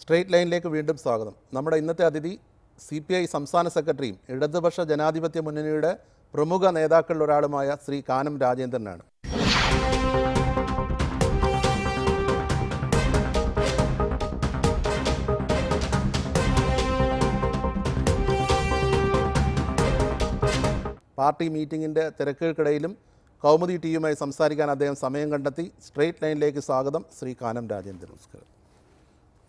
straight ലൈനിലേക്ക് വീണ്ടും സ്വാഗതം നമ്മുടെ ഇന്നത്തെ അതിഥി സി പി ഐ സംസ്ഥാന സെക്രട്ടറിയും ഇടതുപക്ഷ ജനാധിപത്യ മുന്നണിയുടെ പ്രമുഖ നേതാക്കളിൽ ഒരാളുമായ ശ്രീ കാനം രാജേന്ദ്രനാണ് പാർട്ടി മീറ്റിംഗിന്റെ തിരക്കുകൾക്കിടയിലും കൗമുദി ടിയുമായി സംസാരിക്കാൻ അദ്ദേഹം സമയം കണ്ടെത്തി സ്ട്രേറ്റ് ലൈനിലേക്ക് സ്വാഗതം ശ്രീ കാനം രാജേന്ദ്രൻ നമസ്കാരം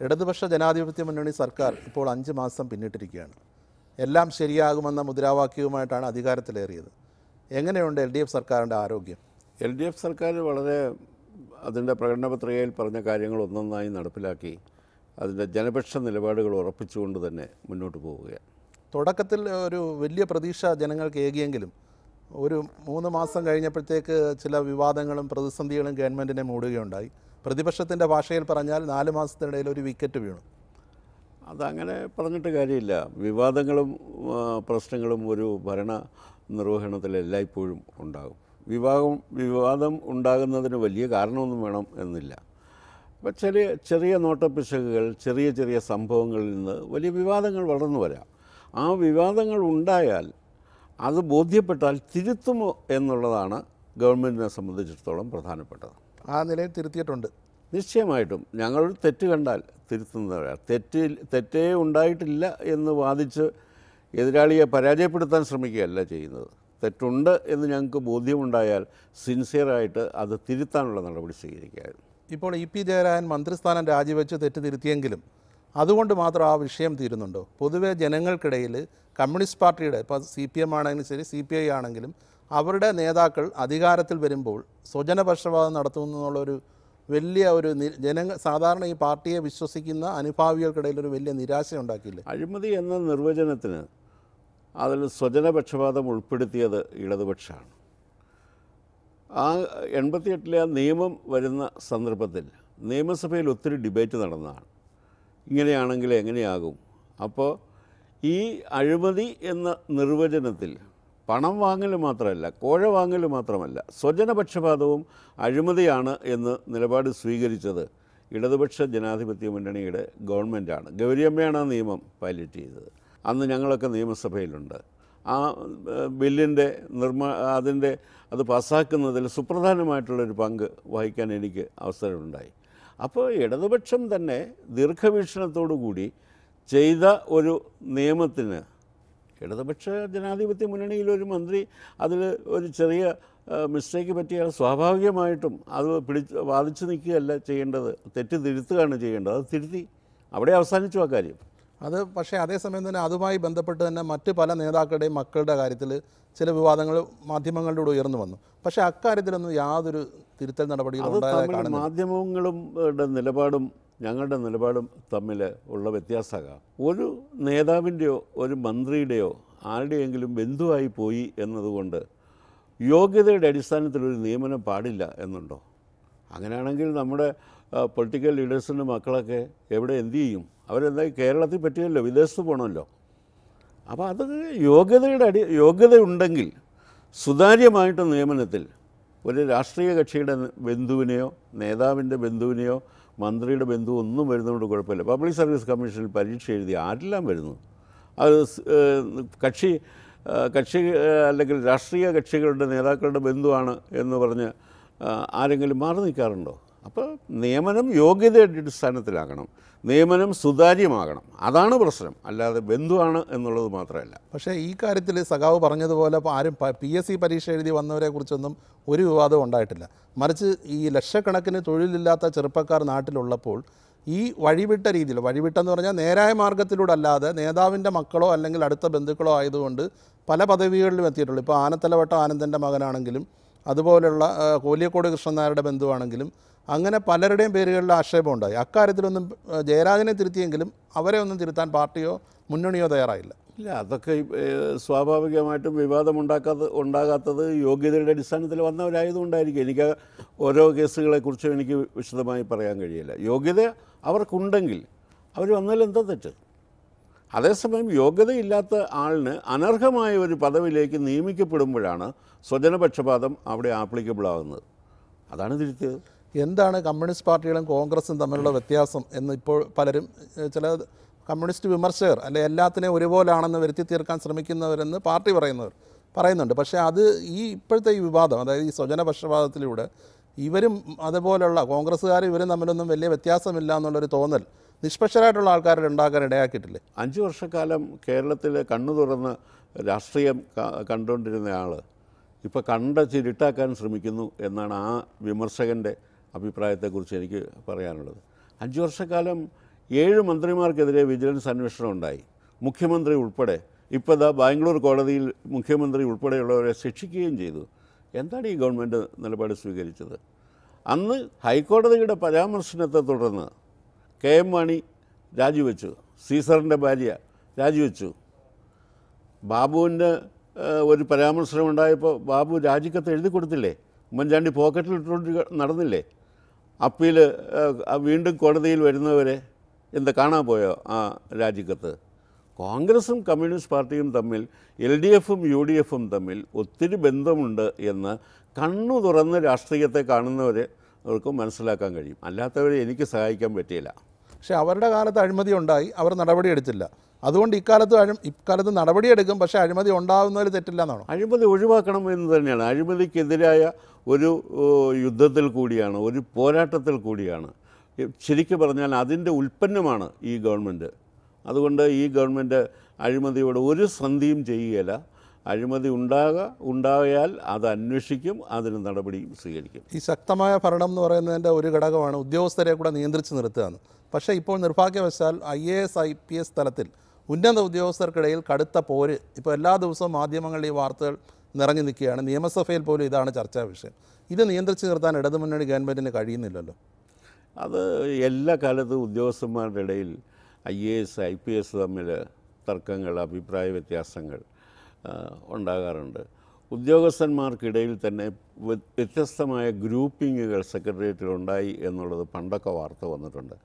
ഇടതുപക്ഷ ജനാധിപത്യ മുന്നണി സർക്കാർ ഇപ്പോൾ അഞ്ച് മാസം പിന്നിട്ടിരിക്കുകയാണ് എല്ലാം ശരിയാകുമെന്ന മുദ്രാവാക്യവുമായിട്ടാണ് അധികാരത്തിലേറിയത് എങ്ങനെയുണ്ട് എൽ ഡി എഫ് സർക്കാരിൻ്റെ ആരോഗ്യം എൽ ഡി എഫ് സർക്കാർ വളരെ അതിൻ്റെ പ്രകടന പത്രികയിൽ പറഞ്ഞ കാര്യങ്ങൾ ഒന്നൊന്നായി നടപ്പിലാക്കി അതിൻ്റെ ജനപക്ഷ നിലപാടുകൾ ഉറപ്പിച്ചുകൊണ്ട് തന്നെ മുന്നോട്ട് പോവുകയാണ് തുടക്കത്തിൽ ഒരു വലിയ പ്രതീക്ഷ ജനങ്ങൾക്ക് ഏകിയെങ്കിലും ഒരു മൂന്ന് മാസം കഴിഞ്ഞപ്പോഴത്തേക്ക് ചില വിവാദങ്ങളും പ്രതിസന്ധികളും ഗവൺമെൻറ്റിനെ മൂടുകയുണ്ടായി പ്രതിപക്ഷത്തിൻ്റെ ഭാഷയിൽ പറഞ്ഞാൽ നാല് മാസത്തിനിടയിൽ ഒരു വിക്കറ്റ് വീണു അതങ്ങനെ പറഞ്ഞിട്ട് കാര്യമില്ല വിവാദങ്ങളും പ്രശ്നങ്ങളും ഒരു ഭരണ നിർവഹണത്തിൽ എല്ലായ്പ്പോഴും ഉണ്ടാകും വിവാഹം വിവാദം ഉണ്ടാകുന്നതിന് വലിയ കാരണമൊന്നും വേണം എന്നില്ല അപ്പം ചെറിയ ചെറിയ നോട്ടപ്പിശകുകൾ ചെറിയ ചെറിയ സംഭവങ്ങളിൽ നിന്ന് വലിയ വിവാദങ്ങൾ വളർന്നു വരാം ആ വിവാദങ്ങൾ ഉണ്ടായാൽ അത് ബോധ്യപ്പെട്ടാൽ തിരുത്തുമോ എന്നുള്ളതാണ് ഗവൺമെൻറ്റിനെ സംബന്ധിച്ചിടത്തോളം പ്രധാനപ്പെട്ടത് ആ നിലയിൽ തിരുത്തിയിട്ടുണ്ട് നിശ്ചയമായിട്ടും ഞങ്ങൾ തെറ്റ് കണ്ടാൽ തിരുത്തുന്നവരാണ് തെറ്റ് തെറ്റേ ഉണ്ടായിട്ടില്ല എന്ന് വാദിച്ച് എതിരാളിയെ പരാജയപ്പെടുത്താൻ ശ്രമിക്കുകയല്ല ചെയ്യുന്നത് തെറ്റുണ്ട് എന്ന് ഞങ്ങൾക്ക് ബോധ്യമുണ്ടായാൽ സിൻസിയറായിട്ട് അത് തിരുത്താനുള്ള നടപടി സ്വീകരിക്കുകയായിരുന്നു ഇപ്പോൾ ഇ പി ജയരാജൻ മന്ത്രിസ്ഥാനം രാജിവെച്ച് തെറ്റ് തിരുത്തിയെങ്കിലും അതുകൊണ്ട് മാത്രം ആ വിഷയം തീരുന്നുണ്ടോ പൊതുവേ ജനങ്ങൾക്കിടയിൽ കമ്മ്യൂണിസ്റ്റ് പാർട്ടിയുടെ ഇപ്പോൾ സി പി എം ആണെങ്കിലും ശരി സി പി ഐ ആണെങ്കിലും അവരുടെ നേതാക്കൾ അധികാരത്തിൽ വരുമ്പോൾ സ്വജനപക്ഷപാതം നടത്തുമെന്നുള്ളൊരു വലിയ ഒരു ജന സാധാരണ ഈ പാർട്ടിയെ വിശ്വസിക്കുന്ന അനുഭാവികൾക്കിടയിൽ ഒരു വലിയ നിരാശ ഉണ്ടാക്കിയില്ല അഴിമതി എന്ന നിർവചനത്തിന് അതിൽ സ്വജനപക്ഷപാതം ഉൾപ്പെടുത്തിയത് ഇടതുപക്ഷമാണ് ആ എൺപത്തിയെട്ടിലെ നിയമം വരുന്ന സന്ദർഭത്തിൽ നിയമസഭയിൽ ഒത്തിരി ഡിബേറ്റ് നടന്നതാണ് ഇങ്ങനെയാണെങ്കിൽ എങ്ങനെയാകും അപ്പോൾ ഈ അഴിമതി എന്ന നിർവചനത്തിൽ പണം വാങ്ങൽ മാത്രമല്ല കോഴ വാങ്ങൽ മാത്രമല്ല സ്വജനപക്ഷപാതവും അഴിമതിയാണ് എന്ന് നിലപാട് സ്വീകരിച്ചത് ഇടതുപക്ഷ ജനാധിപത്യ മുന്നണിയുടെ ഗവൺമെൻറ്റാണ് ഗൗരിയമ്മയാണ് ആ നിയമം പൈലറ്റ് ചെയ്തത് അന്ന് ഞങ്ങളൊക്കെ നിയമസഭയിലുണ്ട് ആ ബില്ലിൻ്റെ നിർമ്മാ അതിൻ്റെ അത് പാസ്സാക്കുന്നതിൽ സുപ്രധാനമായിട്ടുള്ളൊരു പങ്ക് വഹിക്കാൻ എനിക്ക് അവസരമുണ്ടായി അപ്പോൾ ഇടതുപക്ഷം തന്നെ ദീർഘവീക്ഷണത്തോടു കൂടി ചെയ്ത ഒരു നിയമത്തിന് ഇടതുപക്ഷ ജനാധിപത്യ മുന്നണിയിൽ ഒരു മന്ത്രി അതിൽ ഒരു ചെറിയ മിസ്റ്റേക്ക് പറ്റിയാൽ സ്വാഭാവികമായിട്ടും അത് പിടിച്ച് വാദിച്ചു നിൽക്കുകയല്ല ചെയ്യേണ്ടത് തെറ്റ് തിരുത്തുകയാണ് ചെയ്യേണ്ടത് അത് തിരുത്തി അവിടെ അവസാനിച്ചു ആ കാര്യം അത് പക്ഷേ അതേസമയം തന്നെ അതുമായി ബന്ധപ്പെട്ട് തന്നെ മറ്റ് പല നേതാക്കളുടെയും മക്കളുടെ കാര്യത്തിൽ ചില വിവാദങ്ങൾ മാധ്യമങ്ങളിലൂടെ ഉയർന്നു വന്നു പക്ഷേ അക്കാര്യത്തിലൊന്നും യാതൊരു തിരുത്തൽ നടപടികളും മാധ്യമങ്ങളും നിലപാടും ഞങ്ങളുടെ നിലപാടും തമ്മിൽ ഉള്ള വ്യത്യാസമാകാം ഒരു നേതാവിൻ്റെയോ ഒരു മന്ത്രിയുടെയോ ആരുടെയെങ്കിലും ബന്ധുവായി പോയി എന്നതുകൊണ്ട് യോഗ്യതയുടെ അടിസ്ഥാനത്തിൽ ഒരു നിയമനം പാടില്ല എന്നുണ്ടോ അങ്ങനെയാണെങ്കിൽ നമ്മുടെ പൊളിറ്റിക്കൽ ലീഡേഴ്സിൻ്റെ മക്കളൊക്കെ എവിടെ എന്തു ചെയ്യും അവരെന്താ കേരളത്തിൽ പറ്റിയല്ലോ വിദേശത്ത് പോകണമല്ലോ അപ്പോൾ അത് യോഗ്യതയുടെ അടി യോഗ്യതയുണ്ടെങ്കിൽ സുതാര്യമായിട്ട് നിയമനത്തിൽ ഒരു രാഷ്ട്രീയ കക്ഷിയുടെ ബന്ധുവിനെയോ നേതാവിൻ്റെ ബന്ധുവിനെയോ മന്ത്രിയുടെ ബന്ധു ഒന്നും വരുന്നതുകൊണ്ട് കുഴപ്പമില്ല പബ്ലിക് സർവീസ് കമ്മീഷനിൽ പരീക്ഷ എഴുതി ആരെല്ലാം വരുന്നു അത് കക്ഷി കക്ഷി അല്ലെങ്കിൽ രാഷ്ട്രീയ കക്ഷികളുടെ നേതാക്കളുടെ ബന്ധുവാണ് എന്ന് പറഞ്ഞ് ആരെങ്കിലും മാറി നിൽക്കാറുണ്ടോ അപ്പോൾ നിയമനം യോഗ്യതയുടെ അടിസ്ഥാനത്തിലാകണം നിയമനം സുതാര്യമാകണം അതാണ് പ്രശ്നം അല്ലാതെ ബന്ധുവാണ് എന്നുള്ളത് മാത്രമല്ല പക്ഷേ ഈ കാര്യത്തിൽ സഖാവ് പറഞ്ഞതുപോലെ ആരും പി എസ് സി പരീക്ഷ എഴുതി വന്നവരെ കുറിച്ചൊന്നും ഒരു വിവാദവും ഉണ്ടായിട്ടില്ല മറിച്ച് ഈ ലക്ഷക്കണക്കിന് തൊഴിലില്ലാത്ത ചെറുപ്പക്കാർ നാട്ടിലുള്ളപ്പോൾ ഈ വഴിവിട്ട രീതിയിൽ വഴിവിട്ടെന്ന് പറഞ്ഞാൽ നേരായ മാർഗത്തിലൂടെ അല്ലാതെ നേതാവിൻ്റെ മക്കളോ അല്ലെങ്കിൽ അടുത്ത ബന്ധുക്കളോ ആയതുകൊണ്ട് പല പദവികളിലും എത്തിയിട്ടുള്ളൂ ഇപ്പോൾ ആനത്തലവട്ടം ആനന്ദൻ്റെ മകനാണെങ്കിലും അതുപോലെയുള്ള കോലിയക്കോട് കൃഷ്ണനായരുടെ ബന്ധുവാണെങ്കിലും അങ്ങനെ പലരുടെയും പേരുകളിൽ ഉണ്ടായി അക്കാര്യത്തിലൊന്നും ജയരാജനെ തിരുത്തിയെങ്കിലും അവരെ ഒന്നും തിരുത്താൻ പാർട്ടിയോ മുന്നണിയോ തയ്യാറായില്ല ഇല്ല അതൊക്കെ സ്വാഭാവികമായിട്ടും വിവാദമുണ്ടാക്കാത്ത ഉണ്ടാകാത്തത് യോഗ്യതയുടെ അടിസ്ഥാനത്തിൽ വന്നവരായതുകൊണ്ടായിരിക്കും എനിക്ക് ഓരോ കേസുകളെക്കുറിച്ചും എനിക്ക് വിശദമായി പറയാൻ കഴിയില്ല യോഗ്യത അവർക്കുണ്ടെങ്കിൽ അവർ വന്നതിൽ എന്താ തെറ്റ് അതേസമയം യോഗ്യതയില്ലാത്ത ആളിന് അനർഹമായ ഒരു പദവിയിലേക്ക് നിയമിക്കപ്പെടുമ്പോഴാണ് സ്വജനപക്ഷപാതം അവിടെ ആപ്ലിക്കബിൾ ആകുന്നത് അതാണ് തിരുത്തിയത് എന്താണ് കമ്മ്യൂണിസ്റ്റ് പാർട്ടികളും കോൺഗ്രസും തമ്മിലുള്ള വ്യത്യാസം എന്ന് ഇപ്പോൾ പലരും ചില കമ്മ്യൂണിസ്റ്റ് വിമർശകർ അല്ലെ എല്ലാത്തിനെയും ഒരുപോലാണെന്ന് വരുത്തി തീർക്കാൻ ശ്രമിക്കുന്നവരെന്ന് പാർട്ടി പറയുന്നവർ പറയുന്നുണ്ട് പക്ഷേ അത് ഈ ഇപ്പോഴത്തെ ഈ വിവാദം അതായത് ഈ സ്വജനപക്ഷപാതത്തിലൂടെ ഇവരും അതുപോലുള്ള കോൺഗ്രസ്സുകാരും ഇവരും തമ്മിലൊന്നും വലിയ വ്യത്യാസമില്ല എന്നുള്ളൊരു തോന്നൽ നിഷ്പക്ഷരായിട്ടുള്ള ആൾക്കാരെ ഉണ്ടാക്കാൻ ഇടയാക്കിയിട്ടില്ലേ അഞ്ച് വർഷക്കാലം കേരളത്തിൽ കണ്ണു തുറന്ന് രാഷ്ട്രീയം കണ്ടുകൊണ്ടിരുന്ന ആൾ ഇപ്പോൾ കണ്ട ചിരിട്ടാക്കാൻ ശ്രമിക്കുന്നു എന്നാണ് ആ വിമർശകൻ്റെ അഭിപ്രായത്തെക്കുറിച്ച് എനിക്ക് പറയാനുള്ളത് അഞ്ച് വർഷക്കാലം ഏഴ് മന്ത്രിമാർക്കെതിരെ വിജിലൻസ് അന്വേഷണം ഉണ്ടായി മുഖ്യമന്ത്രി ഉൾപ്പെടെ ഇപ്പോൾ ഇതാ ബാംഗ്ലൂർ കോടതിയിൽ മുഖ്യമന്ത്രി ഉൾപ്പെടെയുള്ളവരെ ശിക്ഷിക്കുകയും ചെയ്തു എന്താണ് ഈ ഗവൺമെൻറ് നിലപാട് സ്വീകരിച്ചത് അന്ന് ഹൈക്കോടതിയുടെ പരാമർശനത്തെ തുടർന്ന് കെ എം മാണി രാജിവെച്ചു സീസറിൻ്റെ ഭാര്യ രാജിവെച്ചു ബാബുവിൻ്റെ ഒരു പരാമർശനം ഉണ്ടായപ്പോൾ ബാബു രാജിക്കത്ത് എഴുതി കൊടുത്തില്ലേ ഉമ്മൻചാണ്ടി പോക്കറ്റിൽ ഇട്ടുകൊണ്ട് നടന്നില്ലേ അപ്പീൽ വീണ്ടും കോടതിയിൽ വരുന്നവരെ എന്താ കാണാൻ പോയോ ആ രാജിക്കത്ത് കോൺഗ്രസും കമ്മ്യൂണിസ്റ്റ് പാർട്ടിയും തമ്മിൽ എൽ ഡി എഫും യു ഡി എഫും തമ്മിൽ ഒത്തിരി ബന്ധമുണ്ട് എന്ന് കണ്ണു തുറന്ന് രാഷ്ട്രീയത്തെ കാണുന്നവരെ അവർക്ക് മനസ്സിലാക്കാൻ കഴിയും അല്ലാത്തവരെ എനിക്ക് സഹായിക്കാൻ പറ്റിയില്ല പക്ഷേ അവരുടെ കാലത്ത് അഴിമതി ഉണ്ടായി അവർ എടുത്തില്ല അതുകൊണ്ട് ഇക്കാലത്ത് അഴി ഇക്കാലത്ത് നടപടിയെടുക്കും പക്ഷേ അഴിമതി ഉണ്ടാകുന്നതിൽ തെറ്റില്ല എന്നാണ് അഴിമതി ഒഴിവാക്കണം എന്ന് തന്നെയാണ് അഴിമതിക്കെതിരായ ഒരു യുദ്ധത്തിൽ കൂടിയാണ് ഒരു പോരാട്ടത്തിൽ കൂടിയാണ് ശരിക്കും പറഞ്ഞാൽ അതിൻ്റെ ഉൽപ്പന്നമാണ് ഈ ഗവൺമെൻറ് അതുകൊണ്ട് ഈ ഗവൺമെൻറ് അഴിമതിയോട് ഒരു സന്ധിയും ചെയ്യുകയില്ല അഴിമതി ഉണ്ടാകുക ഉണ്ടായാൽ അത് അന്വേഷിക്കും അതിന് നടപടിയും സ്വീകരിക്കും ഈ ശക്തമായ ഭരണം എന്ന് പറയുന്നതിൻ്റെ ഒരു ഘടകമാണ് ഉദ്യോഗസ്ഥരെ കൂടെ നിയന്ത്രിച്ച് നിർത്തുകയെന്ന് പക്ഷേ ഇപ്പോൾ നിർഭാഗ്യവശാൽ I A S I P S തലത്തിൽ ഉന്നത ഉദ്യോഗസ്ഥർക്കിടയിൽ കടുത്ത പോര് ഇപ്പോൾ എല്ലാ ദിവസവും മാധ്യമങ്ങളിൽ ഈ വാർത്തകൾ നിറഞ്ഞു നിൽക്കുകയാണ് നിയമസഭയിൽ പോലും ഇതാണ് ചർച്ചാ വിഷയം ഇത് നിയന്ത്രിച്ച് നിർത്താൻ ഇടതുമുന്നണി ഗവൺമെൻറ്റിന് കഴിയുന്നില്ലല്ലോ അത് എല്ലാ കാലത്തും ഉദ്യോഗസ്ഥന്മാരുടെ ഇടയിൽ I A S I P S തമ്മിൽ തർക്കങ്ങൾ അഭിപ്രായ വ്യത്യാസങ്ങൾ ഉണ്ടാകാറുണ്ട് ഉദ്യോഗസ്ഥന്മാർക്കിടയിൽ തന്നെ വ്യത്യസ്തമായ ഗ്രൂപ്പിങ്ങുകൾ സെക്രട്ടേറിയറ്റിൽ ഉണ്ടായി എന്നുള്ളത് പണ്ടൊക്കെ വാർത്ത വന്നിട്ടുണ്ട്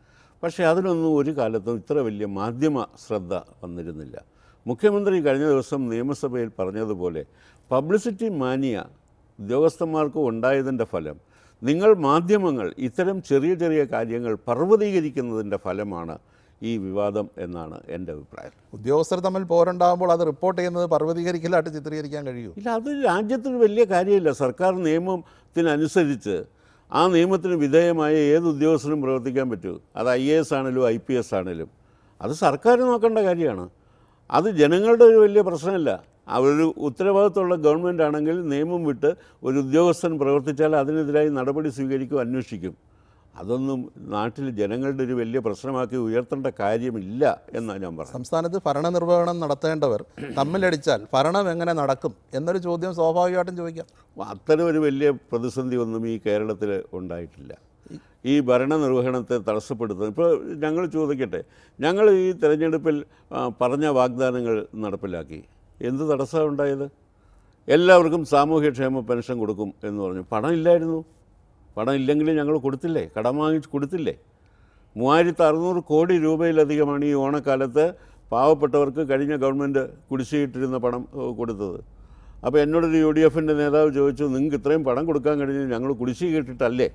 പക്ഷേ അതിനൊന്നും ഒരു കാലത്തും ഇത്ര വലിയ മാധ്യമ ശ്രദ്ധ വന്നിരുന്നില്ല മുഖ്യമന്ത്രി കഴിഞ്ഞ ദിവസം നിയമസഭയിൽ പറഞ്ഞതുപോലെ പബ്ലിസിറ്റി മാനിയ ഉദ്യോഗസ്ഥന്മാർക്ക് ഉണ്ടായതിൻ്റെ ഫലം നിങ്ങൾ മാധ്യമങ്ങൾ ഇത്തരം ചെറിയ ചെറിയ കാര്യങ്ങൾ പർവ്വതീകരിക്കുന്നതിൻ്റെ ഫലമാണ് ഈ വിവാദം എന്നാണ് എൻ്റെ അഭിപ്രായം ഉദ്യോഗസ്ഥർ തമ്മിൽ പോരണ്ടാകുമ്പോൾ അത് റിപ്പോർട്ട് ചെയ്യുന്നത് പർവ്വതീകരിക്കലായിട്ട് ചിത്രീകരിക്കാൻ കഴിയും ഇല്ല അത് രാജ്യത്തിന് വലിയ കാര്യമില്ല സർക്കാർ നിയമത്തിനനുസരിച്ച് ആ നിയമത്തിന് വിധേയമായ ഏത് ഉദ്യോഗസ്ഥനും പ്രവർത്തിക്കാൻ പറ്റൂ അത് ഐ എ എസ് ആണെങ്കിലും ഐ പി എസ് ആണെങ്കിലും അത് സർക്കാർ നോക്കേണ്ട കാര്യമാണ് അത് ജനങ്ങളുടെ ഒരു വലിയ പ്രശ്നമില്ല അവരൊരു ഉത്തരവാദിത്തമുള്ള ഗവൺമെൻറ് ആണെങ്കിൽ നിയമം വിട്ട് ഒരു ഉദ്യോഗസ്ഥൻ പ്രവർത്തിച്ചാൽ അതിനെതിരായി നടപടി സ്വീകരിക്കും അന്വേഷിക്കും അതൊന്നും നാട്ടിൽ ജനങ്ങളുടെ ഒരു വലിയ പ്രശ്നമാക്കി ഉയർത്തേണ്ട കാര്യമില്ല എന്നാണ് ഞാൻ പറഞ്ഞത് സംസ്ഥാനത്ത് ഭരണനിർവഹണം നടത്തേണ്ടവർ തമ്മിലടിച്ചാൽ ഭരണം എങ്ങനെ നടക്കും എന്നൊരു ചോദ്യം സ്വാഭാവികമായിട്ടും ചോദിക്കാം അത്തരം ഒരു വലിയ പ്രതിസന്ധി ഒന്നും ഈ കേരളത്തിൽ ഉണ്ടായിട്ടില്ല ഈ ഭരണനിർവഹണത്തെ തടസ്സപ്പെടുത്തുന്നത് ഇപ്പോൾ ഞങ്ങൾ ചോദിക്കട്ടെ ഞങ്ങൾ ഈ തിരഞ്ഞെടുപ്പിൽ പറഞ്ഞ വാഗ്ദാനങ്ങൾ നടപ്പിലാക്കി എന്ത് തടസ്സമുണ്ടായത് എല്ലാവർക്കും സാമൂഹ്യക്ഷേമ പെൻഷൻ കൊടുക്കും എന്ന് പറഞ്ഞു പണം ഇല്ലായിരുന്നു പണം ഇല്ലെങ്കിലും ഞങ്ങൾ കൊടുത്തില്ലേ കടം വാങ്ങിച്ച് കൊടുത്തില്ലേ മൂവായിരത്തി അറുന്നൂറ് കോടി രൂപയിലധികമാണ് ഈ ഓണക്കാലത്ത് പാവപ്പെട്ടവർക്ക് കഴിഞ്ഞ ഗവൺമെൻറ് കുടിശ്ശിയിട്ടിരുന്ന പണം കൊടുത്തത് അപ്പോൾ എന്നോടൊരു യു ഡി എഫിൻ്റെ നേതാവ് ചോദിച്ചു നിങ്ങൾക്ക് ഇത്രയും പണം കൊടുക്കാൻ കഴിഞ്ഞ് ഞങ്ങൾ കുടിശ്ശി കിട്ടിയിട്ടല്ലേ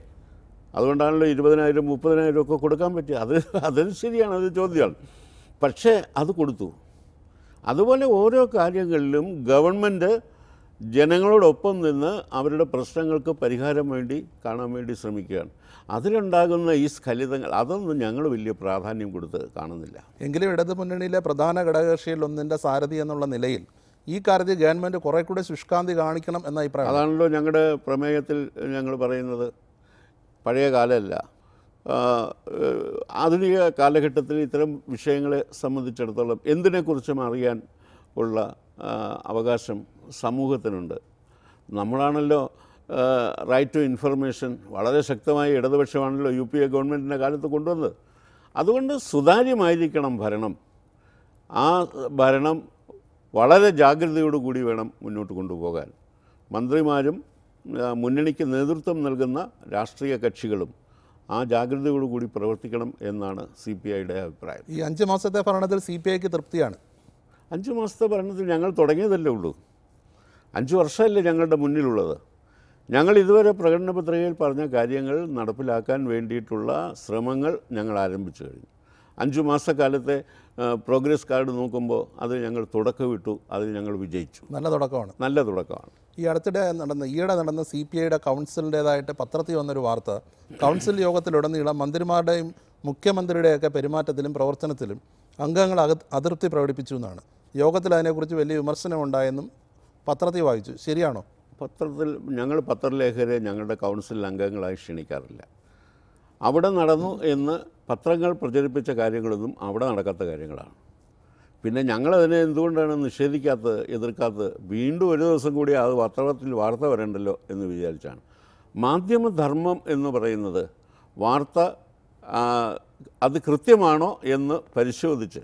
അതുകൊണ്ടാണല്ലോ ഇരുപതിനായിരം മുപ്പതിനായിരം ഒക്കെ കൊടുക്കാൻ പറ്റി അത് അത് ശരിയാണ് അത് ചോദ്യമാണ് പക്ഷേ അത് കൊടുത്തു അതുപോലെ ഓരോ കാര്യങ്ങളിലും ഗവൺമെൻറ് ജനങ്ങളോടൊപ്പം നിന്ന് അവരുടെ പ്രശ്നങ്ങൾക്ക് പരിഹാരം വേണ്ടി കാണാൻ വേണ്ടി ശ്രമിക്കുകയാണ് അതിലുണ്ടാകുന്ന ഈ സ്ഖലിതങ്ങൾ അതൊന്നും ഞങ്ങൾ വലിയ പ്രാധാന്യം കൊടുത്ത് കാണുന്നില്ല എങ്കിലും ഇടതു മുന്നണിയിലെ പ്രധാന ഘടകകക്ഷിയിൽ ഒന്നിൻ്റെ സാരഥി എന്നുള്ള നിലയിൽ ഈ കാര്യത്തിൽ ഗവൺമെൻറ് കുറേ കൂടെ ശുഷ്കാന്തി കാണിക്കണം എന്ന അഭിപ്രായം അതാണല്ലോ ഞങ്ങളുടെ പ്രമേയത്തിൽ ഞങ്ങൾ പറയുന്നത് പഴയ കാലമല്ല ആധുനിക കാലഘട്ടത്തിൽ ഇത്തരം വിഷയങ്ങളെ സംബന്ധിച്ചിടത്തോളം എന്തിനെക്കുറിച്ചും അറിയാൻ ഉള്ള അവകാശം സമൂഹത്തിനുണ്ട് നമ്മളാണല്ലോ റൈറ്റ് ടു ഇൻഫർമേഷൻ വളരെ ശക്തമായി ഇടതുപക്ഷമാണല്ലോ യു പി എ ഗവൺമെൻറ്റിൻ്റെ കാലത്ത് കൊണ്ടുവന്നത് അതുകൊണ്ട് സുതാര്യമായിരിക്കണം ഭരണം ആ ഭരണം വളരെ ജാഗ്രതയോടുകൂടി വേണം മുന്നോട്ട് കൊണ്ടുപോകാൻ മന്ത്രിമാരും മുന്നണിക്ക് നേതൃത്വം നൽകുന്ന രാഷ്ട്രീയ കക്ഷികളും ആ ജാഗ്രതയോടുകൂടി പ്രവർത്തിക്കണം എന്നാണ് സി പി ഐയുടെ അഭിപ്രായം ഈ അഞ്ച് മാസത്തെ ഭരണത്തിൽ സി പി ഐക്ക് തൃപ്തിയാണ് അഞ്ച് മാസത്തെ ഭരണത്തിൽ ഞങ്ങൾ തുടങ്ങിയതല്ലേ ഉള്ളൂ അഞ്ച് വർഷമല്ലേ ഞങ്ങളുടെ മുന്നിലുള്ളത് ഞങ്ങൾ ഇതുവരെ പ്രകടന പത്രികയിൽ പറഞ്ഞ കാര്യങ്ങൾ നടപ്പിലാക്കാൻ വേണ്ടിയിട്ടുള്ള ശ്രമങ്ങൾ ഞങ്ങൾ ആരംഭിച്ചു കഴിഞ്ഞു അഞ്ചു മാസക്കാലത്തെ പ്രോഗ്രസ് കാർഡ് നോക്കുമ്പോൾ അത് ഞങ്ങൾ തുടക്കമിട്ടു അതിൽ ഞങ്ങൾ വിജയിച്ചു നല്ല തുടക്കമാണ് നല്ല തുടക്കമാണ് ഈ അടുത്തിടെ നടന്ന ഈയിടെ നടന്ന സി പി ഐയുടെ കൗൺസിലിൻ്റെതായിട്ട് പത്രത്തിൽ വന്നൊരു വാർത്ത കൗൺസിൽ യോഗത്തിലുടനീളം മന്ത്രിമാരുടെയും മുഖ്യമന്ത്രിയുടെയൊക്കെ പെരുമാറ്റത്തിലും പ്രവർത്തനത്തിലും അംഗങ്ങൾ അതൃപ്തി പ്രകടിപ്പിച്ചു എന്നാണ് യോഗത്തിൽ അതിനെക്കുറിച്ച് വലിയ വിമർശനം ഉണ്ടായെന്നും പത്രത്തിൽ വായിച്ചു ശരിയാണോ പത്രത്തിൽ ഞങ്ങൾ പത്രലേഖകരെ ഞങ്ങളുടെ കൗൺസിൽ അംഗങ്ങളായി ക്ഷണിക്കാറില്ല അവിടെ നടന്നു എന്ന് പത്രങ്ങൾ പ്രചരിപ്പിച്ച കാര്യങ്ങളൊന്നും അവിടെ നടക്കാത്ത കാര്യങ്ങളാണ് പിന്നെ ഞങ്ങളതിനെ എന്തുകൊണ്ടാണ് നിഷേധിക്കാത്തത് എതിർക്കാത്തത് വീണ്ടും ഒരു ദിവസം കൂടി അത് പത്രത്തിൽ വാർത്ത വരണ്ടല്ലോ എന്ന് വിചാരിച്ചാണ് മാധ്യമധർമ്മം എന്ന് പറയുന്നത് വാർത്ത അത് കൃത്യമാണോ എന്ന് പരിശോധിച്ച്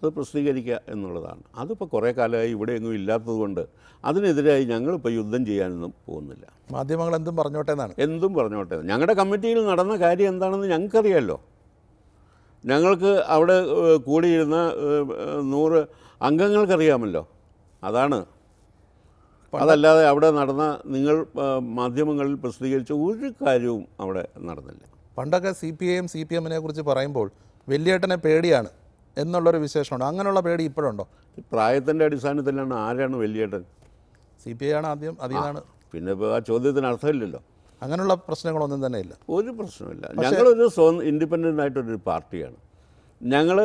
അത് പ്രസിദ്ധീകരിക്കുക എന്നുള്ളതാണ് അതിപ്പോൾ കുറേ കാലമായി ഇവിടെയെങ്ങും ഇല്ലാത്തതുകൊണ്ട് അതിനെതിരായി ഞങ്ങളിപ്പോൾ യുദ്ധം ചെയ്യാനൊന്നും പോകുന്നില്ല മാധ്യമങ്ങൾ എന്തും പറഞ്ഞോട്ടെ എന്നാണ് എന്തും പറഞ്ഞോട്ടെ ഞങ്ങളുടെ കമ്മിറ്റിയിൽ നടന്ന കാര്യം എന്താണെന്ന് ഞങ്ങൾക്കറിയാമല്ലോ ഞങ്ങൾക്ക് അവിടെ കൂടിയിരുന്ന നൂറ് അംഗങ്ങൾക്കറിയാമല്ലോ അതാണ് അതല്ലാതെ അവിടെ നടന്ന നിങ്ങൾ മാധ്യമങ്ങളിൽ പ്രസിദ്ധീകരിച്ച ഒരു കാര്യവും അവിടെ നടന്നില്ല പണ്ടൊക്കെ സി പി ഐയും സി പി എമ്മിനെ കുറിച്ച് പറയുമ്പോൾ വലിയേട്ടനെ പേടിയാണ് എന്നുള്ളൊരു വിശേഷമുണ്ട് അങ്ങനെയുള്ള പേടി ഇപ്പോഴുണ്ടോ പ്രായത്തിൻ്റെ അടിസ്ഥാനത്തിലാണ് ആരാണ് വലിയേട്ടൻ സി പി ഐ ആണ് ആദ്യം അധികമാണ് പിന്നെ ഇപ്പോൾ ആ ചോദ്യത്തിന് അർത്ഥമില്ലല്ലോ അങ്ങനെയുള്ള പ്രശ്നങ്ങളൊന്നും തന്നെ ഇല്ല ഒരു പ്രശ്നമില്ല ഞങ്ങളൊരു സ്വ ഇൻഡിപെൻഡൻ്റ് ആയിട്ടൊരു പാർട്ടിയാണ് ഞങ്ങൾ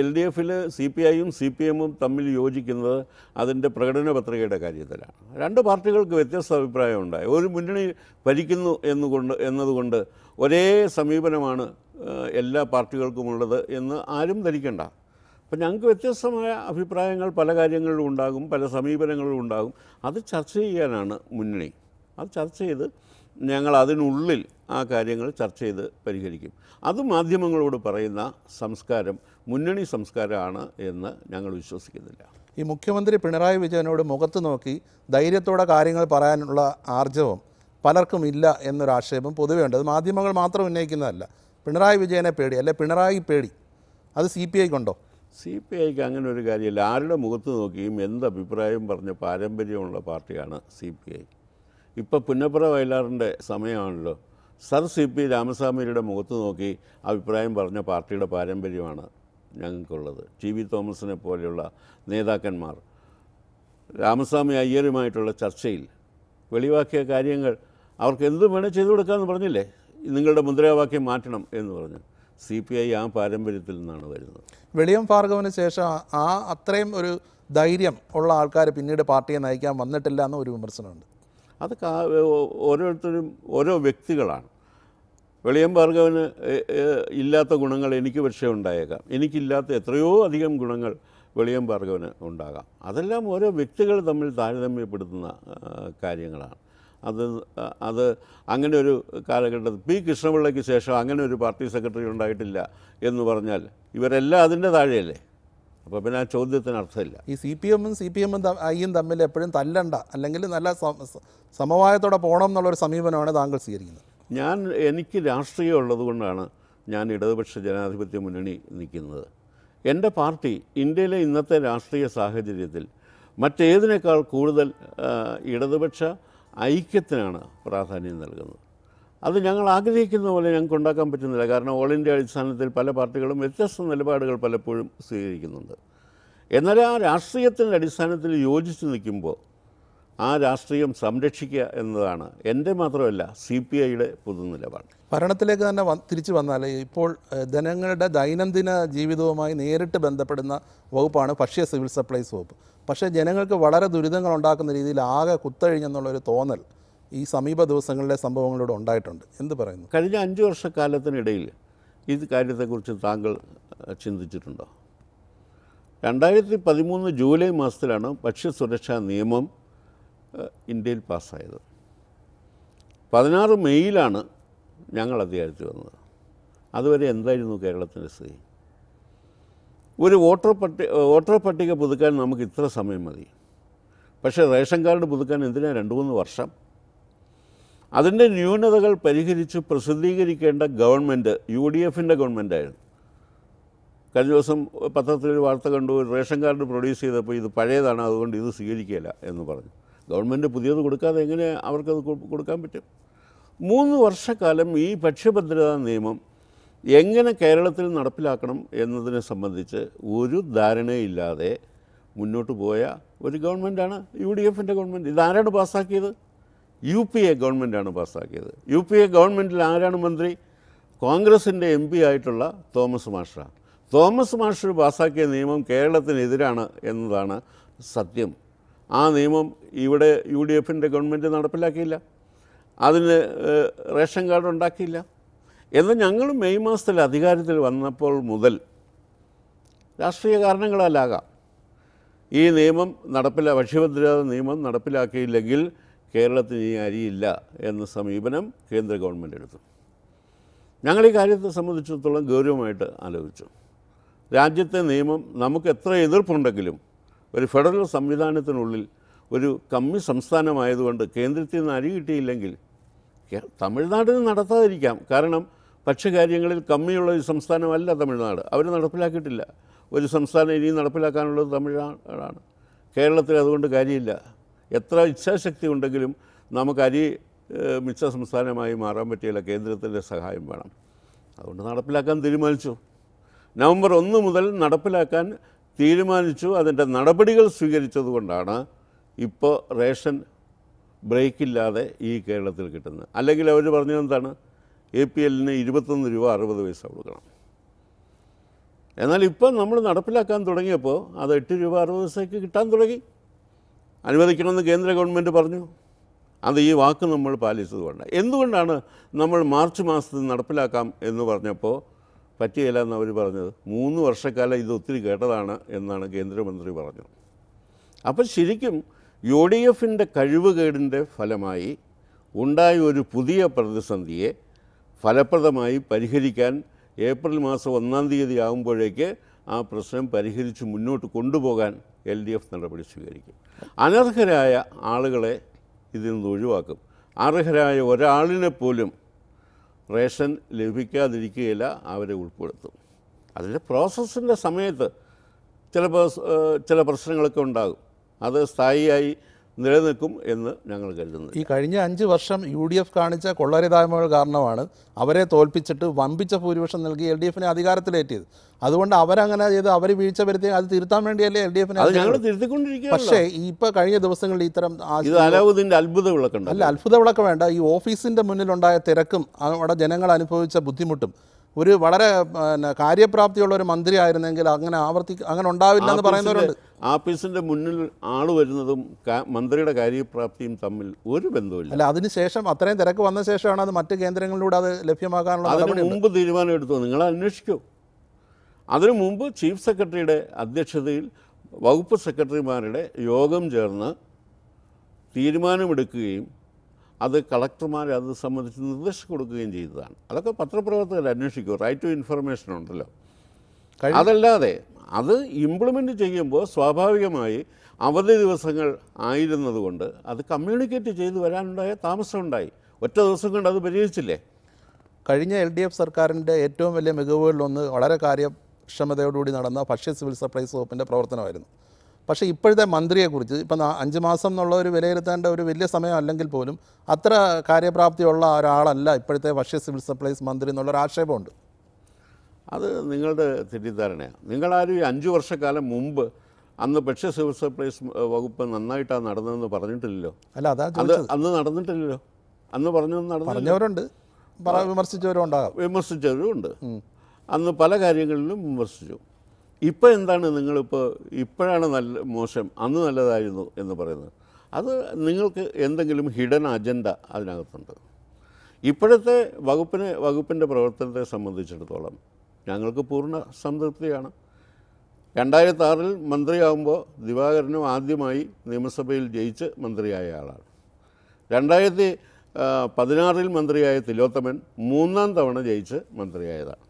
എൽ ഡി എഫിൽ സി പി ഐയും സി പി എമ്മും തമ്മിൽ യോജിക്കുന്നത് അതിൻ്റെ പ്രകടന പത്രികയുടെ കാര്യത്തിലാണ് രണ്ട് പാർട്ടികൾക്ക് വ്യത്യസ്ത അഭിപ്രായം ഉണ്ടായി ഒരു മുന്നണി ഭരിക്കുന്നു എന്നുകൊണ്ട് എന്നതുകൊണ്ട് ഒരേ സമീപനമാണ് എല്ലാ പാർട്ടികൾക്കുമുള്ളത് എന്ന് ആരും ധരിക്കണ്ട അപ്പം ഞങ്ങൾക്ക് വ്യത്യസ്തമായ അഭിപ്രായങ്ങൾ പല കാര്യങ്ങളിലും ഉണ്ടാകും പല സമീപനങ്ങളിലും ഉണ്ടാകും അത് ചർച്ച ചെയ്യാനാണ് മുന്നണി അത് ചർച്ച ചെയ്ത് ഞങ്ങൾ അതിനുള്ളിൽ ആ കാര്യങ്ങൾ ചർച്ച ചെയ്ത് പരിഹരിക്കും അത് മാധ്യമങ്ങളോട് പറയുന്ന സംസ്കാരം മുന്നണി സംസ്കാരമാണ് എന്ന് ഞങ്ങൾ വിശ്വസിക്കുന്നില്ല ഈ മുഖ്യമന്ത്രി പിണറായി വിജയനോട് മുഖത്ത് നോക്കി ധൈര്യത്തോടെ കാര്യങ്ങൾ പറയാനുള്ള ആർജവം പലർക്കും ഇല്ല എന്നൊരാക്ഷേപം പൊതുവേ ഉണ്ട് അത് മാധ്യമങ്ങൾ മാത്രം ഉന്നയിക്കുന്നതല്ല പിണറായി വിജയനെ പേടി അല്ലെ പിണറായി പേടി അത് സി പി ഐക്കുണ്ടോ സി പി ഐക്ക് അങ്ങനെ ഒരു കാര്യമില്ല ആരുടെ മുഖത്ത് നോക്കിയും എന്ത് അഭിപ്രായം പറഞ്ഞ പാരമ്പര്യമുള്ള പാർട്ടിയാണ് സി പി ഐ ഇപ്പോൾ പുന്നപ്ര വയലാറിൻ്റെ സമയമാണല്ലോ സർ സി പി രാമസ്വാമിയുടെ മുഖത്ത് നോക്കി അഭിപ്രായം പറഞ്ഞ പാർട്ടിയുടെ പാരമ്പര്യമാണ് ഞങ്ങൾക്കുള്ളത് ടി വി തോമസിനെ പോലെയുള്ള നേതാക്കന്മാർ രാമസ്വാമി അയ്യരുമായിട്ടുള്ള ചർച്ചയിൽ വെളിവാക്കിയ കാര്യങ്ങൾ അവർക്ക് എന്ത് വേണേൽ ചെയ്തു കൊടുക്കാമെന്ന് പറഞ്ഞില്ലേ നിങ്ങളുടെ മുദ്രാവാക്യം മാറ്റണം എന്ന് പറഞ്ഞു സി പി ഐ ആ പാരമ്പര്യത്തിൽ നിന്നാണ് വരുന്നത് വെളിയം ഭാർഗവന് ശേഷം ആ അത്രയും ഒരു ധൈര്യം ഉള്ള ആൾക്കാർ പിന്നീട് പാർട്ടിയെ നയിക്കാൻ വന്നിട്ടില്ല എന്ന ഒരു വിമർശനമുണ്ട് അത് ഓരോരുത്തരും ഓരോ വ്യക്തികളാണ് വെളിയം ഭാർഗവന് ഇല്ലാത്ത ഗുണങ്ങൾ എനിക്ക് പക്ഷേ ഉണ്ടായേക്കാം എനിക്കില്ലാത്ത എത്രയോ അധികം ഗുണങ്ങൾ വെളിയം ഭാർഗവന് ഉണ്ടാകാം അതെല്ലാം ഓരോ വ്യക്തികൾ തമ്മിൽ താരതമ്യപ്പെടുത്തുന്ന കാര്യങ്ങളാണ് അത് അത് അങ്ങനെ ഒരു കാലഘട്ടത്തിൽ പി കൃഷ്ണപിള്ളയ്ക്ക് ശേഷം അങ്ങനെ ഒരു പാർട്ടി സെക്രട്ടറി ഉണ്ടായിട്ടില്ല എന്ന് പറഞ്ഞാൽ ഇവരെല്ലാം അതിൻ്റെ താഴെയല്ലേ അപ്പോൾ പിന്നെ ആ ചോദ്യത്തിന് അർത്ഥമില്ല ഈ സി പി എമ്മും സി പി എമ്മും ഐയും തമ്മിൽ എപ്പോഴും തല്ലണ്ട അല്ലെങ്കിൽ നല്ല സമവായത്തോടെ പോകണം എന്നുള്ളൊരു സമീപനമാണ് താങ്കൾ സ്വീകരിക്കുന്നത് ഞാൻ എനിക്ക് രാഷ്ട്രീയം ഉള്ളതുകൊണ്ടാണ് ഞാൻ ഇടതുപക്ഷ ജനാധിപത്യ മുന്നണി നിൽക്കുന്നത് എൻ്റെ പാർട്ടി ഇന്ത്യയിലെ ഇന്നത്തെ രാഷ്ട്രീയ സാഹചര്യത്തിൽ മറ്റേതിനേക്കാൾ കൂടുതൽ ഇടതുപക്ഷ ഐക്യത്തിനാണ് പ്രാധാന്യം നൽകുന്നത് അത് ഞങ്ങൾ ആഗ്രഹിക്കുന്ന പോലെ ഞങ്ങൾക്ക് ഉണ്ടാക്കാൻ പറ്റുന്നില്ല കാരണം ഓൾ ഇന്ത്യ അടിസ്ഥാനത്തിൽ പല പാർട്ടികളും വ്യത്യസ്ത നിലപാടുകൾ പലപ്പോഴും സ്വീകരിക്കുന്നുണ്ട് എന്നാൽ ആ രാഷ്ട്രീയത്തിൻ്റെ അടിസ്ഥാനത്തിൽ യോജിച്ച് നിൽക്കുമ്പോൾ ആ രാഷ്ട്രീയം സംരക്ഷിക്കുക എന്നതാണ് എൻ്റെ മാത്രമല്ല സി പി ഐയുടെ പൊതു നിലപാട് ഭരണത്തിലേക്ക് തന്നെ തിരിച്ചു വന്നാൽ ഇപ്പോൾ ജനങ്ങളുടെ ദൈനംദിന ജീവിതവുമായി നേരിട്ട് ബന്ധപ്പെടുന്ന വകുപ്പാണ് ഭക്ഷ്യ സിവിൽ സപ്ലൈസ് വകുപ്പ് പക്ഷേ ജനങ്ങൾക്ക് വളരെ ദുരിതങ്ങൾ ഉണ്ടാക്കുന്ന രീതിയിൽ ആകെ കുത്തഴിഞ്ഞെന്നുള്ളൊരു തോന്നൽ ഈ സമീപ ദിവസങ്ങളിലെ സംഭവങ്ങളിലൂടെ ഉണ്ടായിട്ടുണ്ട് എന്ത് പറയുന്നു കഴിഞ്ഞ അഞ്ച് വർഷക്കാലത്തിനിടയിൽ ഈ കാര്യത്തെക്കുറിച്ച് താങ്കൾ ചിന്തിച്ചിട്ടുണ്ടോ രണ്ടായിരത്തി പതിമൂന്ന് ജൂലൈ മാസത്തിലാണ് ഭക്ഷ്യസുരക്ഷാ നിയമം ഇന്ത്യയിൽ പാസ്സായത് പതിനാറ് മെയ്യിലാണ് ഞങ്ങൾ അധികാരത്തിൽ വന്നത് അതുവരെ എന്തായിരുന്നു കേരളത്തിൻ്റെ സ്ഥിതി ഒരു വോട്ടർ പട്ടി വോട്ടർ പട്ടിക പുതുക്കാൻ നമുക്ക് ഇത്ര സമയം മതി പക്ഷേ റേഷൻ കാർഡ് പുതുക്കാൻ എന്തിനാ രണ്ട് മൂന്ന് വർഷം അതിൻ്റെ ന്യൂനതകൾ പരിഹരിച്ച് പ്രസിദ്ധീകരിക്കേണ്ട ഗവൺമെൻറ് യു ഡി എഫിൻ്റെ ഗവൺമെൻറ്റായിരുന്നു കഴിഞ്ഞ ദിവസം പത്രത്തിൽ ഒരു വാർത്ത കണ്ടു റേഷൻ കാർഡ് പ്രൊഡ്യൂസ് ചെയ്തപ്പോൾ ഇത് പഴയതാണ് അതുകൊണ്ട് ഇത് സ്വീകരിക്കില്ല എന്ന് പറഞ്ഞു ഗവൺമെൻറ് പുതിയത് കൊടുക്കാതെ എങ്ങനെ അവർക്കത് കൊടുക്കാൻ പറ്റും മൂന്ന് വർഷക്കാലം ഈ ഭക്ഷ്യഭദ്രതാ നിയമം എങ്ങനെ കേരളത്തിൽ നടപ്പിലാക്കണം എന്നതിനെ സംബന്ധിച്ച് ഒരു ധാരണയില്ലാതെ മുന്നോട്ട് പോയ ഒരു ഗവൺമെൻറ്റാണ് യു ഡി എഫിൻ്റെ ഗവൺമെൻറ് ഇതാരാണ് പാസ്സാക്കിയത് യു പി എ ഗവൺമെൻറ്റാണ് പാസ്സാക്കിയത് യു പി എ ഗവൺമെൻറ്റിൽ ആരാണ് മന്ത്രി കോൺഗ്രസിൻ്റെ എം പി ആയിട്ടുള്ള തോമസ് മാഷ തോമസ് മാഷർ പാസ്സാക്കിയ നിയമം കേരളത്തിനെതിരാണ് എന്നതാണ് സത്യം ആ നിയമം ഇവിടെ യു ഡി എഫിൻ്റെ ഗവൺമെൻറ് നടപ്പിലാക്കിയില്ല അതിന് റേഷൻ കാർഡ് ഉണ്ടാക്കിയില്ല എന്നാൽ ഞങ്ങൾ മെയ് മാസത്തിൽ അധികാരത്തിൽ വന്നപ്പോൾ മുതൽ രാഷ്ട്രീയ കാരണങ്ങളാലാകാം ഈ നിയമം നടപ്പിലാ ഭക്ഷ്യഭദ്രത നിയമം നടപ്പിലാക്കിയില്ലെങ്കിൽ കേരളത്തിന് ഈ അരിയില്ല എന്ന സമീപനം കേന്ദ്ര ഗവൺമെൻറ് എടുത്തു ഞങ്ങൾ ഈ കാര്യത്തെ സംബന്ധിച്ചിടത്തോളം ഗൗരവമായിട്ട് ആലോചിച്ചു രാജ്യത്തെ നിയമം നമുക്ക് എത്ര എതിർപ്പുണ്ടെങ്കിലും ഒരു ഫെഡറൽ സംവിധാനത്തിനുള്ളിൽ ഒരു കമ്മി സംസ്ഥാനമായതുകൊണ്ട് കേന്ദ്രത്തിൽ നിന്ന് അരി കിട്ടിയില്ലെങ്കിൽ തമിഴ്നാട്ടിൽ നടത്താതിരിക്കാം കാരണം ഭക്ഷ്യകാര്യങ്ങളിൽ കമ്മിയുള്ള ഒരു സംസ്ഥാനമല്ല തമിഴ്നാട് അവർ നടപ്പിലാക്കിയിട്ടില്ല ഒരു സംസ്ഥാനം ഇനിയും നടപ്പിലാക്കാനുള്ളത് തമിഴ്നാടാണ് കേരളത്തിൽ അതുകൊണ്ട് കാര്യമില്ല എത്ര ഇച്ഛാശക്തി ഉണ്ടെങ്കിലും നമുക്ക് അരി മിച്ച സംസ്ഥാനമായി മാറാൻ പറ്റിയില്ല കേന്ദ്രത്തിൻ്റെ സഹായം വേണം അതുകൊണ്ട് നടപ്പിലാക്കാൻ തീരുമാനിച്ചു നവംബർ ഒന്ന് മുതൽ നടപ്പിലാക്കാൻ തീരുമാനിച്ചു അതിൻ്റെ നടപടികൾ സ്വീകരിച്ചതുകൊണ്ടാണ് ഇപ്പോൾ റേഷൻ ബ്രേക്കില്ലാതെ ഈ കേരളത്തിൽ കിട്ടുന്നത് അല്ലെങ്കിൽ അവർ പറഞ്ഞതെന്താണ് എന്താണ് എ പി എല്ലിന് ഇരുപത്തൊന്ന് രൂപ അറുപത് പൈസ കൊടുക്കണം എന്നാൽ ഇപ്പം നമ്മൾ നടപ്പിലാക്കാൻ തുടങ്ങിയപ്പോൾ അത് എട്ട് രൂപ അറുപത് പൈസയ്ക്ക് കിട്ടാൻ തുടങ്ങി അനുവദിക്കണമെന്ന് കേന്ദ്ര ഗവൺമെൻറ് പറഞ്ഞു അത് ഈ വാക്ക് നമ്മൾ പാലിച്ചത് കൊണ്ട് എന്തുകൊണ്ടാണ് നമ്മൾ മാർച്ച് മാസത്തിൽ നടപ്പിലാക്കാം എന്ന് പറഞ്ഞപ്പോൾ പറ്റിയില്ല എന്ന് അവർ പറഞ്ഞത് മൂന്ന് വർഷക്കാലം ഇത് ഒത്തിരി കേട്ടതാണ് എന്നാണ് കേന്ദ്രമന്ത്രി പറഞ്ഞത് അപ്പം ശരിക്കും യു ഡി എഫിൻ്റെ കഴിവുകേടിൻ്റെ ഫലമായി ഉണ്ടായ ഒരു പുതിയ പ്രതിസന്ധിയെ ഫലപ്രദമായി പരിഹരിക്കാൻ ഏപ്രിൽ മാസം ഒന്നാം തീയതി ആകുമ്പോഴേക്ക് ആ പ്രശ്നം പരിഹരിച്ച് മുന്നോട്ട് കൊണ്ടുപോകാൻ എൽ ഡി എഫ് നടപടി സ്വീകരിക്കും അനർഹരായ ആളുകളെ ഇതിൽ നിന്ന് ഒഴിവാക്കും അർഹരായ ഒരാളിനെ പോലും റേഷൻ ലഭിക്കാതിരിക്കുകയില്ല അവരെ ഉൾപ്പെടുത്തും അതിൻ്റെ പ്രോസസ്സിൻ്റെ സമയത്ത് ചിലപ്പോൾ ചില പ്രശ്നങ്ങളൊക്കെ ഉണ്ടാകും അത് സ്ഥായിയായി നിലനിൽക്കും എന്ന് ഞങ്ങൾ കരുതുന്നു ഈ കഴിഞ്ഞ അഞ്ച് വർഷം യു ഡി എഫ് കാണിച്ച കൊള്ളരിതായ്മകൾ കാരണമാണ് അവരെ തോൽപ്പിച്ചിട്ട് വമ്പിച്ച ഭൂരിപക്ഷം നൽകി എൽ ഡി എഫിനെ അധികാരത്തിലേറ്റിയത് അതുകൊണ്ട് അവരങ്ങനെ ചെയ്ത് അവർ വീഴ്ച വരുത്തി അത് തിരുത്താൻ വേണ്ടിയല്ലേ എൽ ഡി എഫിനെ ഞങ്ങൾ പക്ഷേ ഇപ്പൊ കഴിഞ്ഞ ദിവസങ്ങളിൽ ഇത്തരം അലാവുദ്ദീന്റെ അത്ഭുത വിളക്കുണ്ട് അല്ല അത്ഭുത വിളക്കം വേണ്ട ഈ ഓഫീസിന്റെ മുന്നിലുണ്ടായ തിരക്കും അവിടെ ജനങ്ങൾ അനുഭവിച്ച ബുദ്ധിമുട്ടും ഒരു വളരെ പിന്നെ കാര്യപ്രാപ്തിയുള്ള ഒരു മന്ത്രി ആയിരുന്നെങ്കിൽ അങ്ങനെ ആവർത്തി അങ്ങനെ ഉണ്ടാവില്ല എന്ന് പറയുന്നവരുണ്ട് ആഫീസിന്റെ മുന്നിൽ ആൾ വരുന്നതും മന്ത്രിയുടെ കാര്യപ്രാപ്തിയും തമ്മിൽ ഒരു ബന്ധമില്ല അല്ല അതിനുശേഷം അത്രയും തിരക്ക് വന്ന ശേഷമാണ് അത് മറ്റ് കേന്ദ്രങ്ങളിലൂടെ അത് ലഭ്യമാക്കാനുള്ള അതിന് മുമ്പ് തീരുമാനം എടുത്തു നിങ്ങൾ അന്വേഷിക്കൂ അതിനു മുമ്പ് ചീഫ് സെക്രട്ടറിയുടെ അധ്യക്ഷതയിൽ വകുപ്പ് സെക്രട്ടറിമാരുടെ യോഗം ചേർന്ന് തീരുമാനമെടുക്കുകയും അത് കളക്ടർമാർ അത് സംബന്ധിച്ച് നിർദ്ദേശം കൊടുക്കുകയും ചെയ്തതാണ് അതൊക്കെ പത്രപ്രവർത്തകർ അന്വേഷിക്കും റൈറ്റ് ടു ഇൻഫർമേഷൻ ഉണ്ടല്ലോ അതല്ലാതെ അത് ഇംപ്ലിമെൻ്റ് ചെയ്യുമ്പോൾ സ്വാഭാവികമായി അവധി ദിവസങ്ങൾ ആയിരുന്നതുകൊണ്ട് അത് കമ്മ്യൂണിക്കേറ്റ് ചെയ്ത് വരാനുണ്ടായ താമസമുണ്ടായി ഒറ്റ ദിവസം കൊണ്ട് അത് പരിഹരിച്ചില്ലേ കഴിഞ്ഞ എൽ ഡി എഫ് സർക്കാരിൻ്റെ ഏറ്റവും വലിയ മികവുകളിലൊന്ന് വളരെ കാര്യക്ഷമതയോടുകൂടി നടന്ന ഭക്ഷ്യ സിവിൽ സപ്ലൈസ് വകുപ്പിൻ്റെ പ്രവർത്തനമായിരുന്നു പക്ഷേ ഇപ്പോഴത്തെ മന്ത്രിയെക്കുറിച്ച് ഇപ്പം അഞ്ച് മാസം എന്നുള്ള ഒരു വിലയിരുത്തേണ്ട ഒരു വലിയ സമയം അല്ലെങ്കിൽ പോലും അത്ര കാര്യപ്രാപ്തിയുള്ള ഒരാളല്ല ഇപ്പോഴത്തെ ഭക്ഷ്യ സിവിൽ സപ്ലൈസ് മന്ത്രി എന്നുള്ളൊരു ആക്ഷേപമുണ്ട് അത് നിങ്ങളുടെ തെറ്റിദ്ധാരണയാണ് നിങ്ങളാരും അഞ്ച് വർഷക്കാലം മുമ്പ് അന്ന് ഭക്ഷ്യ സിവിൽ സപ്ലൈസ് വകുപ്പ് നന്നായിട്ടാണ് നടന്നതെന്ന് പറഞ്ഞിട്ടില്ലല്ലോ അല്ല അതാ അത് അന്ന് നടന്നിട്ടില്ലല്ലോ അന്ന് പറഞ്ഞു നടന്നവരുണ്ട് വിമർശിച്ചവരും ഉണ്ടാകാം വിമർശിച്ചവരും ഉണ്ട് അന്ന് പല കാര്യങ്ങളിലും വിമർശിച്ചു ഇപ്പോൾ എന്താണ് നിങ്ങളിപ്പോൾ ഇപ്പോഴാണ് നല്ല മോശം അന്ന് നല്ലതായിരുന്നു എന്ന് പറയുന്നത് അത് നിങ്ങൾക്ക് എന്തെങ്കിലും ഹിഡൻ അജണ്ട അതിനകത്തുണ്ട് ഇപ്പോഴത്തെ വകുപ്പിനെ വകുപ്പിൻ്റെ പ്രവർത്തനത്തെ സംബന്ധിച്ചിടത്തോളം ഞങ്ങൾക്ക് പൂർണ്ണ സംതൃപ്തിയാണ് രണ്ടായിരത്തി ആറിൽ മന്ത്രിയാകുമ്പോൾ ദിവാകരനും ആദ്യമായി നിയമസഭയിൽ ജയിച്ച് മന്ത്രിയായ ആളാണ് രണ്ടായിരത്തി പതിനാറിൽ മന്ത്രിയായ തിലോത്തമൻ മൂന്നാം തവണ ജയിച്ച് മന്ത്രിയായതാണ്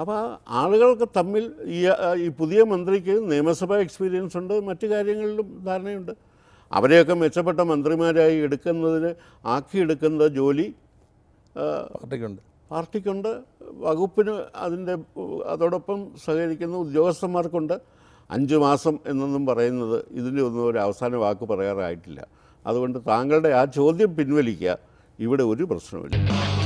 അപ്പോൾ ആളുകൾക്ക് തമ്മിൽ ഈ ഈ പുതിയ മന്ത്രിക്ക് നിയമസഭാ എക്സ്പീരിയൻസ് ഉണ്ട് മറ്റു കാര്യങ്ങളിലും ധാരണയുണ്ട് അവരെയൊക്കെ മെച്ചപ്പെട്ട മന്ത്രിമാരായി എടുക്കുന്നതിന് ആക്കിയെടുക്കുന്ന ജോലി പാർട്ടിക്കുണ്ട് പാർട്ടിക്കുണ്ട് വകുപ്പിന് അതിൻ്റെ അതോടൊപ്പം സഹകരിക്കുന്ന ഉദ്യോഗസ്ഥന്മാർക്കുണ്ട് അഞ്ച് മാസം എന്നൊന്നും പറയുന്നത് ഇതിൻ്റെ ഒന്നും ഒരു അവസാന വാക്ക് പറയാറായിട്ടില്ല അതുകൊണ്ട് താങ്കളുടെ ആ ചോദ്യം പിൻവലിക്കുക ഇവിടെ ഒരു പ്രശ്നമില്ല